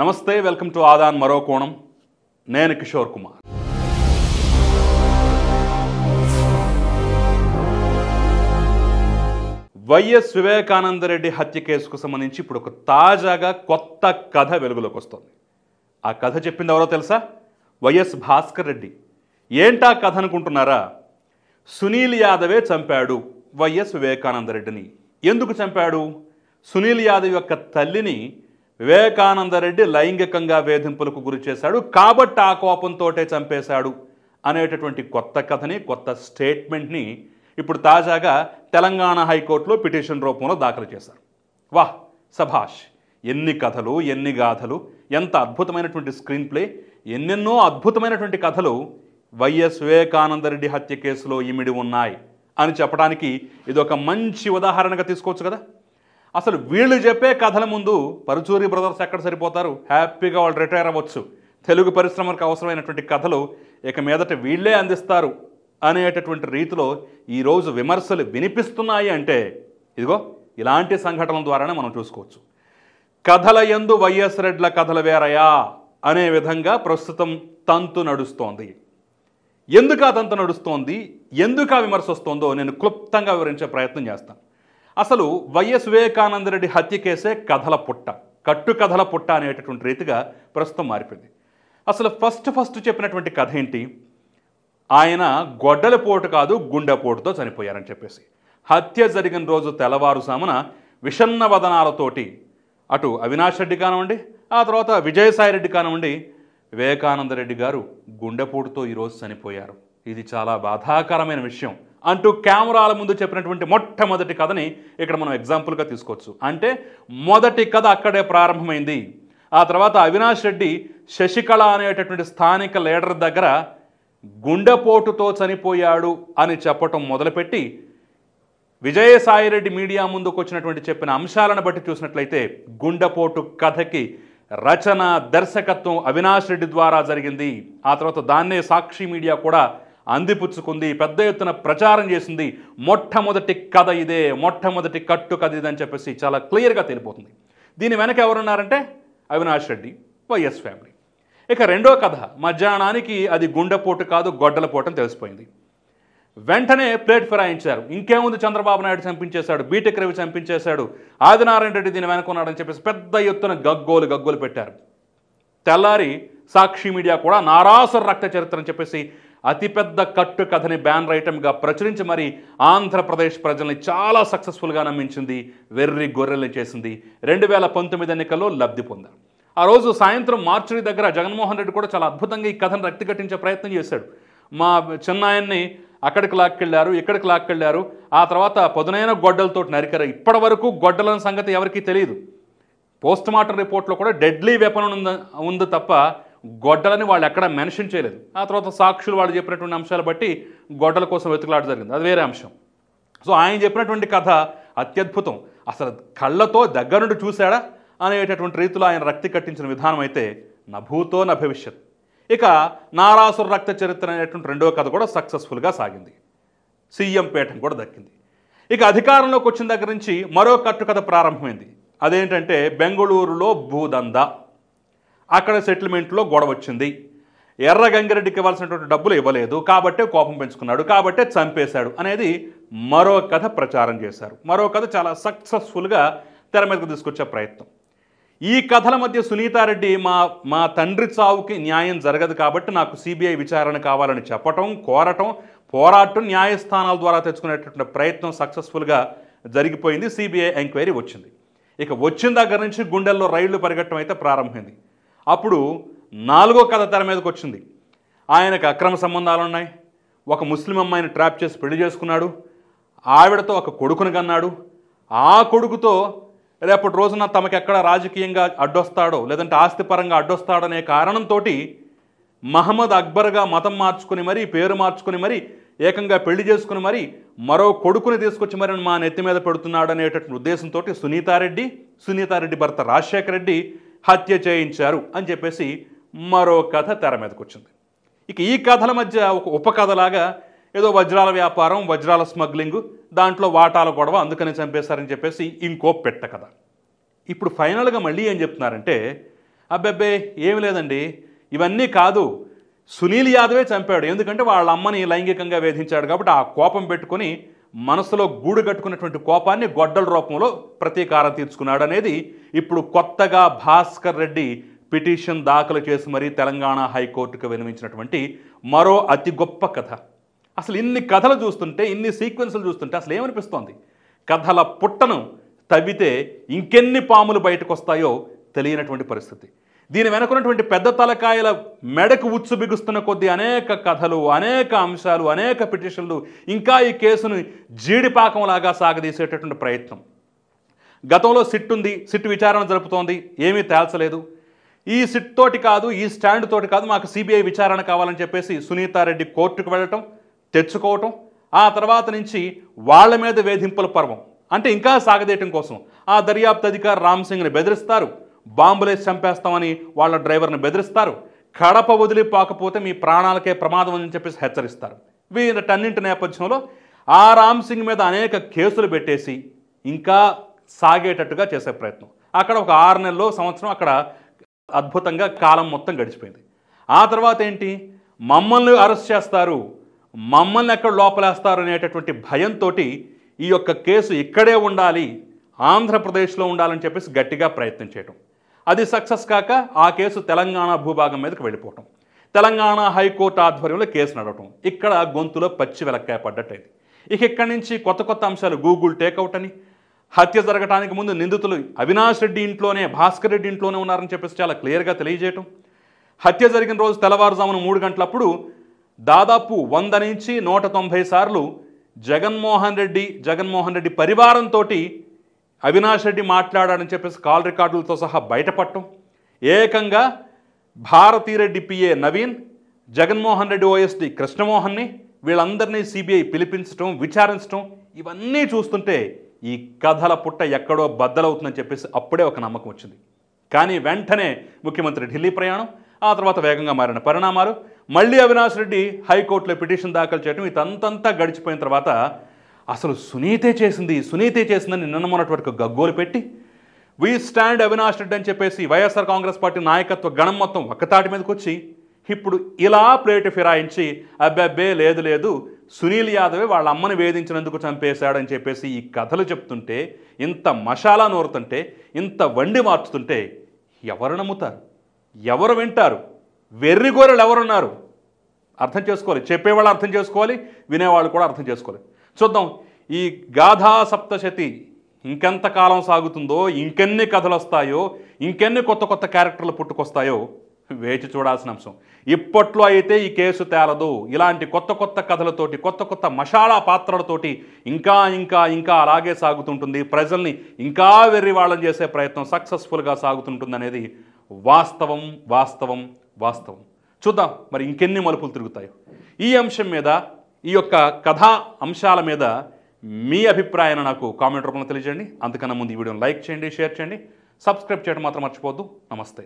నమస్తే welcome to ఆదాన్ మరో కోణం నేను కిషోర్ కుమార్ వైఎస్ వివేకానందరెడ్డి హత్య కేసుకు సంబంధించి ఇప్పుడు ఒక తాజాగా కొత్త కథ వెలుగులోకి వస్తుంది ఆ కథ చెప్పింది ఎవరో తెలుసా వైఎస్ భాస్కర్ రెడ్డి ఏంటా కథ అనుకుంటున్నారా సునీల్ యాదవే చంపాడు వైఎస్ వివేకానందరెడ్డిని ఎందుకు చంపాడు సునీల్ యాదవ్ యొక్క తల్లిని వివేకానందరెడ్డి లైంగికంగా వేధింపులకు గురి చేశాడు కాబట్టి ఆ కోపంతో చంపేశాడు అనేటటువంటి కొత్త కథని కొత్త స్టేట్మెంట్ని ఇప్పుడు తాజాగా తెలంగాణ హైకోర్టులో పిటిషన్ రూపంలో దాఖలు చేశారు వాహ్ సభాష్ ఎన్ని కథలు ఎన్ని గాథలు ఎంత అద్భుతమైనటువంటి స్క్రీన్ ప్లే ఎన్నెన్నో అద్భుతమైనటువంటి కథలు వైఎస్ వివేకానందరెడ్డి హత్య కేసులో ఇమిడి ఉన్నాయి అని చెప్పడానికి ఇది ఒక మంచి ఉదాహరణగా తీసుకోవచ్చు కదా అసలు వీళ్ళు చెప్పే కథల ముందు పరుచూరి బ్రదర్స్ ఎక్కడ సరిపోతారు హ్యాపీగా వాళ్ళు రిటైర్ అవ్వచ్చు తెలుగు పరిశ్రమకు అవసరమైనటువంటి కథలు ఇక మీదట వీళ్ళే అందిస్తారు అనేటటువంటి రీతిలో ఈరోజు విమర్శలు వినిపిస్తున్నాయి అంటే ఇదిగో ఇలాంటి సంఘటనల ద్వారానే మనం చూసుకోవచ్చు కథల ఎందు వైఎస్ రెడ్ల కథలు వేరయా అనే విధంగా ప్రస్తుతం తంతు నడుస్తోంది ఎందుకు ఆ తంతు నడుస్తోంది ఎందుకు ఆ విమర్శ వస్తోందో నేను క్లుప్తంగా వివరించే ప్రయత్నం చేస్తాను అసలు వైఎస్ వివేకానందరెడ్డి హత్య కేసే కథల పుట్ట కట్టు కథల పుట్ట అనేటటువంటి రీతిగా ప్రస్తుతం మారిపోయింది అసలు ఫస్ట్ ఫస్ట్ చెప్పినటువంటి కథ ఏంటి ఆయన గొడ్డల పోటు కాదు గుండెపోటుతో చనిపోయారని చెప్పేసి హత్య జరిగిన రోజు తెల్లవారుసామున విషన్న వదనాలతోటి అటు అవినాష్ రెడ్డి కానివ్వండి ఆ తర్వాత విజయసాయి రెడ్డి కానివ్వండి వివేకానందరెడ్డి గారు గుండెపోటుతో ఈరోజు చనిపోయారు ఇది చాలా బాధాకరమైన విషయం అంటూ కెమెరాల ముందు చెప్పినటువంటి మొట్టమొదటి కథని ఇక్కడ మనం ఎగ్జాంపుల్గా తీసుకోవచ్చు అంటే మొదటి కథ అక్కడే ప్రారంభమైంది ఆ తర్వాత అవినాష్ రెడ్డి శశికళ అనేటటువంటి స్థానిక లీడర్ దగ్గర గుండెపోటుతో చనిపోయాడు అని చెప్పటం మొదలుపెట్టి విజయసాయిరెడ్డి మీడియా ముందుకు వచ్చినటువంటి చెప్పిన అంశాలను బట్టి చూసినట్లయితే గుండెపోటు కథకి రచన దర్శకత్వం అవినాష్ రెడ్డి ద్వారా జరిగింది ఆ తర్వాత దాన్నే సాక్షి మీడియా కూడా అందిపుచ్చుకుంది పెద్ద ఎత్తున ప్రచారం చేసింది మొట్టమొదటి కథ ఇదే మొట్టమొదటి కట్టు కథ ఇదని చెప్పేసి చాలా క్లియర్గా తెలిపోతుంది దీని వెనక ఎవరున్నారంటే అవినాష్ రెడ్డి వైఎస్ ఫ్యామిలీ ఇక రెండో కథ మధ్యాహ్నానికి అది గుండెపోటు కాదు పోటు అని తెలిసిపోయింది వెంటనే ప్లేట్ ఫిరాయించారు ఇంకేముంది చంద్రబాబు నాయుడు చంపించేశాడు బీటెక్ రవి చంపించేశాడు ఆదినారాయణ రెడ్డి దీని వెనుకున్నాడని చెప్పేసి పెద్ద ఎత్తున గగ్గోలు గగ్గోలు పెట్టారు తెల్లారి సాక్షి మీడియా కూడా నారాసుర రక్త చరిత్ర అని చెప్పేసి అతిపెద్ద కట్టు కథని బ్యానర్ ఐటమ్గా ప్రచురించి మరి ఆంధ్రప్రదేశ్ ప్రజల్ని చాలా సక్సెస్ఫుల్గా నమ్మించింది వెర్రి గొర్రెల్ని చేసింది రెండు వేల పంతొమ్మిది ఎన్నికల్లో లబ్ధి పొందారు ఆ రోజు సాయంత్రం మార్చురి దగ్గర జగన్మోహన్ రెడ్డి కూడా చాలా అద్భుతంగా ఈ కథను రక్తిగట్టించే ప్రయత్నం చేశాడు మా చిన్నాయన్ని అక్కడికి లాక్కెళ్ళారు ఇక్కడికి లాక్కెళ్ళారు ఆ తర్వాత పదునైన గొడ్డలతో నరికారు ఇప్పటి వరకు గొడ్డలను సంగతి ఎవరికీ తెలియదు పోస్ట్ మార్టం రిపోర్ట్లో కూడా డెడ్లీ వెపన్ ఉంది ఉంది తప్ప గొడ్డలని వాళ్ళు ఎక్కడ మెన్షన్ చేయలేదు ఆ తర్వాత సాక్షులు వాళ్ళు చెప్పినటువంటి అంశాలు బట్టి గొడ్డల కోసం వెతుకులాట జరిగింది అది వేరే అంశం సో ఆయన చెప్పినటువంటి కథ అత్యద్భుతం అసలు కళ్ళతో దగ్గరుండి చూశాడా అనేటటువంటి రీతిలో ఆయన రక్తి కట్టించిన విధానం అయితే నభూతో న భవిష్యత్ ఇక నారాసుర రక్త చరిత్ర అనేటువంటి రెండవ కథ కూడా సక్సెస్ఫుల్గా సాగింది సీఎం పీఠం కూడా దక్కింది ఇక అధికారంలోకి వచ్చిన దగ్గర నుంచి మరో కట్టుకథ ప్రారంభమైంది అదేంటంటే బెంగళూరులో భూదందా అక్కడ సెటిల్మెంట్లో గొడవ వచ్చింది ఎర్ర గంగిరెడ్డికి ఇవ్వాల్సినటువంటి డబ్బులు ఇవ్వలేదు కాబట్టే కోపం పెంచుకున్నాడు కాబట్టే చంపేశాడు అనేది మరో కథ ప్రచారం చేశారు మరో కథ చాలా సక్సెస్ఫుల్గా తెర మీదకు తీసుకొచ్చే ప్రయత్నం ఈ కథల మధ్య సునీతారెడ్డి మా మా తండ్రి చావుకి న్యాయం జరగదు కాబట్టి నాకు సిబిఐ విచారణ కావాలని చెప్పటం కోరటం పోరాటం న్యాయస్థానాల ద్వారా తెచ్చుకునేటటువంటి ప్రయత్నం సక్సెస్ఫుల్గా జరిగిపోయింది సిబిఐ ఎంక్వైరీ వచ్చింది ఇక వచ్చిన దగ్గర నుంచి గుండెల్లో రైళ్లు పరిగెట్టడం అయితే ప్రారంభమైంది అప్పుడు నాలుగో కథ తెర మీదకి వచ్చింది ఆయనకు అక్రమ సంబంధాలు ఉన్నాయి ఒక ముస్లిం అమ్మాయిని ట్రాప్ చేసి పెళ్లి చేసుకున్నాడు ఆవిడతో ఒక కొడుకును కన్నాడు ఆ కొడుకుతో రేపటి రోజున తమకెక్కడ రాజకీయంగా అడ్డొస్తాడో లేదంటే ఆస్తిపరంగా అడ్డొస్తాడనే కారణంతో మహమ్మద్ అక్బర్గా మతం మార్చుకుని మరీ పేరు మార్చుకుని మరీ ఏకంగా పెళ్లి చేసుకుని మరి మరో కొడుకుని తీసుకొచ్చి మరి మా నెత్తి మీద పెడుతున్నాడు అనేటటువంటి ఉద్దేశంతో సునీతారెడ్డి సునీతారెడ్డి భర్త రాజశేఖర రెడ్డి హత్య చేయించారు అని చెప్పేసి మరో కథ తెర మీదకు వచ్చింది ఇక ఈ కథల మధ్య ఒక ఉపకథలాగా ఏదో వజ్రాల వ్యాపారం వజ్రాల స్మగ్లింగ్ దాంట్లో వాటాల గొడవ అందుకని చంపేశారని చెప్పేసి ఇంకో పెట్ట కథ ఇప్పుడు ఫైనల్గా మళ్ళీ ఏం చెప్తున్నారంటే అబ్బబ్బే ఏమి లేదండి ఇవన్నీ కాదు సునీల్ యాదవే చంపాడు ఎందుకంటే వాళ్ళ అమ్మని లైంగికంగా వేధించాడు కాబట్టి ఆ కోపం పెట్టుకొని మనసులో గూడు కట్టుకున్నటువంటి కోపాన్ని గొడ్డల రూపంలో ప్రతీకారం తీర్చుకున్నాడు అనేది ఇప్పుడు కొత్తగా భాస్కర్ రెడ్డి పిటిషన్ దాఖలు చేసి మరీ తెలంగాణ హైకోర్టుకు వినిమించినటువంటి మరో అతి గొప్ప కథ అసలు ఇన్ని కథలు చూస్తుంటే ఇన్ని సీక్వెన్స్లు చూస్తుంటే అసలు ఏమనిపిస్తోంది కథల పుట్టను తవ్వితే ఇంకెన్ని పాములు బయటకు వస్తాయో తెలియనటువంటి పరిస్థితి దీని ఉన్నటువంటి పెద్ద తలకాయల మెడకు ఉచ్చు బిగుస్తున్న కొద్దీ అనేక కథలు అనేక అంశాలు అనేక పిటిషన్లు ఇంకా ఈ కేసును జీడిపాకంలాగా సాగదీసేటటువంటి ప్రయత్నం గతంలో సిట్ ఉంది సిట్ విచారణ జరుపుతోంది ఏమీ తేల్చలేదు ఈ సిట్ తోటి కాదు ఈ స్టాండ్ తోటి కాదు మాకు సిబిఐ విచారణ కావాలని చెప్పేసి సునీతారెడ్డి కోర్టుకు వెళ్ళటం తెచ్చుకోవటం ఆ తర్వాత నుంచి వాళ్ళ మీద వేధింపుల పర్వం అంటే ఇంకా సాగదీయటం కోసం ఆ దర్యాప్తు అధికారి రామ్ సింగ్ని బెదిరిస్తారు బాంబులేసి చంపేస్తామని వాళ్ళ డ్రైవర్ని బెదిరిస్తారు కడప వదిలి పాకపోతే మీ ప్రాణాలకే ప్రమాదం అని చెప్పేసి హెచ్చరిస్తారు వీటన్నింటి నేపథ్యంలో ఆ రామ్ సింగ్ మీద అనేక కేసులు పెట్టేసి ఇంకా సాగేటట్టుగా చేసే ప్రయత్నం అక్కడ ఒక ఆరు నెలలో సంవత్సరం అక్కడ అద్భుతంగా కాలం మొత్తం గడిచిపోయింది ఆ తర్వాత ఏంటి మమ్మల్ని అరెస్ట్ చేస్తారు మమ్మల్ని ఎక్కడ లోపలేస్తారు అనేటటువంటి భయంతో ఈ యొక్క కేసు ఇక్కడే ఉండాలి ఆంధ్రప్రదేశ్లో ఉండాలని చెప్పేసి గట్టిగా ప్రయత్నం చేయటం అది సక్సెస్ కాక ఆ కేసు తెలంగాణ భూభాగం మీదకి వెళ్ళిపోవటం తెలంగాణ హైకోర్టు ఆధ్వర్యంలో కేసు నడవటం ఇక్కడ గొంతులో పచ్చి వెలక్కాయ పడ్డట్టయింది ఇక ఇక్కడి నుంచి కొత్త కొత్త అంశాలు గూగుల్ టేక్అవుట్ అని హత్య జరగటానికి ముందు నిందితులు అవినాష్ రెడ్డి ఇంట్లోనే భాస్కర్ రెడ్డి ఇంట్లోనే ఉన్నారని చెప్పేసి చాలా క్లియర్గా తెలియజేయటం హత్య జరిగిన రోజు తెల్లవారుజామున మూడు గంటలప్పుడు దాదాపు వంద నుంచి నూట తొంభై సార్లు జగన్మోహన్ రెడ్డి జగన్మోహన్ రెడ్డి పరివారంతో అవినాష్ రెడ్డి మాట్లాడాడని చెప్పేసి కాల్ రికార్డులతో సహా బయటపడటం ఏకంగా భారతీరెడ్డి పిఏ నవీన్ జగన్మోహన్ రెడ్డి ఓఎస్డి కృష్ణమోహన్ని వీళ్ళందరినీ సిబిఐ పిలిపించడం విచారించడం ఇవన్నీ చూస్తుంటే ఈ కథల పుట్ట ఎక్కడో బద్దలవుతుందని చెప్పేసి అప్పుడే ఒక నమ్మకం వచ్చింది కానీ వెంటనే ముఖ్యమంత్రి ఢిల్లీ ప్రయాణం ఆ తర్వాత వేగంగా మారిన పరిణామాలు మళ్ళీ అవినాష్ రెడ్డి హైకోర్టులో పిటిషన్ దాఖలు చేయడం ఇతంతంతా గడిచిపోయిన తర్వాత అసలు సునీతే చేసింది సునీతే చేసిందని నిన్న మొన్నటి గగ్గోలు పెట్టి వీ స్టాండ్ అవినాష్ రెడ్డి అని చెప్పేసి వైఎస్ఆర్ కాంగ్రెస్ పార్టీ నాయకత్వ గణం మొత్తం ఒక్కతాటి మీదకి వచ్చి ఇప్పుడు ఇలా ప్లేట్ ఫిరాయించి అబ్బాబ్బే లేదు లేదు సునీల్ యాదవే వాళ్ళ అమ్మని వేధించినందుకు చంపేశాడని చెప్పేసి ఈ కథలు చెప్తుంటే ఇంత మషాలా నూరుతుంటే ఇంత వండి మార్చుతుంటే ఎవరు నమ్ముతారు ఎవరు వింటారు వెర్రిగోరలు ఎవరున్నారు అర్థం చేసుకోవాలి చెప్పేవాళ్ళు అర్థం చేసుకోవాలి వినేవాళ్ళు కూడా అర్థం చేసుకోవాలి చూద్దాం ఈ గాథా సప్తశతి ఇంకెంతకాలం సాగుతుందో ఇంకెన్ని కథలు వస్తాయో ఇంకెన్ని కొత్త కొత్త క్యారెక్టర్లు పుట్టుకొస్తాయో వేచి చూడాల్సిన అంశం ఇప్పట్లో అయితే ఈ కేసు తేలదు ఇలాంటి కొత్త కొత్త కథలతోటి కొత్త కొత్త మషాలా పాత్రలతోటి ఇంకా ఇంకా ఇంకా అలాగే సాగుతుంటుంది ప్రజల్ని ఇంకా వెర్రివాళ్ళం చేసే ప్రయత్నం సక్సెస్ఫుల్గా సాగుతుంటుంది అనేది వాస్తవం వాస్తవం వాస్తవం చూద్దాం మరి ఇంకెన్ని మలుపులు తిరుగుతాయో ఈ అంశం మీద ఈ యొక్క కథా అంశాల మీద మీ అభిప్రాయాన్ని నాకు కామెంట్ రూపంలో తెలియజేయండి అంతకన్నా ముందు ఈ వీడియోని లైక్ చేయండి షేర్ చేయండి సబ్స్క్రైబ్ చేయడం మాత్రం మర్చిపోద్దు నమస్తే